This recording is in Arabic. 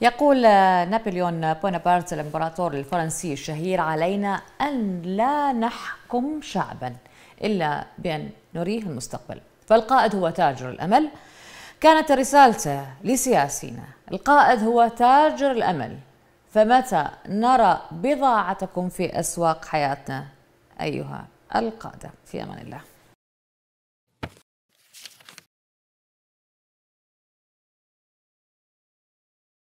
يقول نابليون بونابرت الامبراطور الفرنسي الشهير علينا أن لا نحكم شعبا إلا بأن نريه المستقبل فالقائد هو تاجر الأمل كانت رسالته لسياسينا القائد هو تاجر الأمل فمتى نرى بضاعتكم في أسواق حياتنا أيها القادة في أمان الله